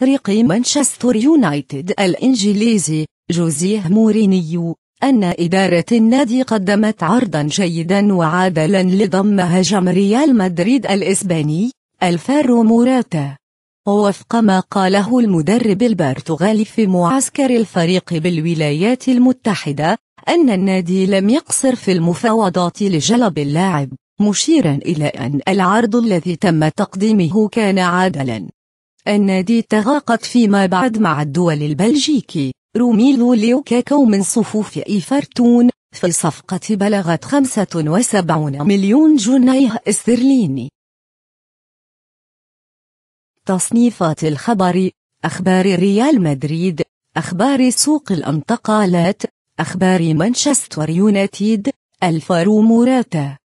فريق مانشستر يونايتد الإنجليزي جوزيه مورينيو أن إدارة النادي قدمت عرضا جيدا وعادلا لضم هجم ريال مدريد الإسباني الفارو موراتا وفق ما قاله المدرب البرتغالي في معسكر الفريق بالولايات المتحدة أن النادي لم يقصر في المفاوضات لجلب اللاعب مشيرا إلى أن العرض الذي تم تقديمه كان عادلا النادي تغاقت فيما بعد مع الدول البلجيكي روميلو ليوكاكو من صفوف إيفرتون في صفقة بلغت 75 مليون جنيه استرليني تصنيفات الخبر أخبار ريال مدريد أخبار سوق الانتقالات أخبار مانشستر يونايتد الفارو موراتا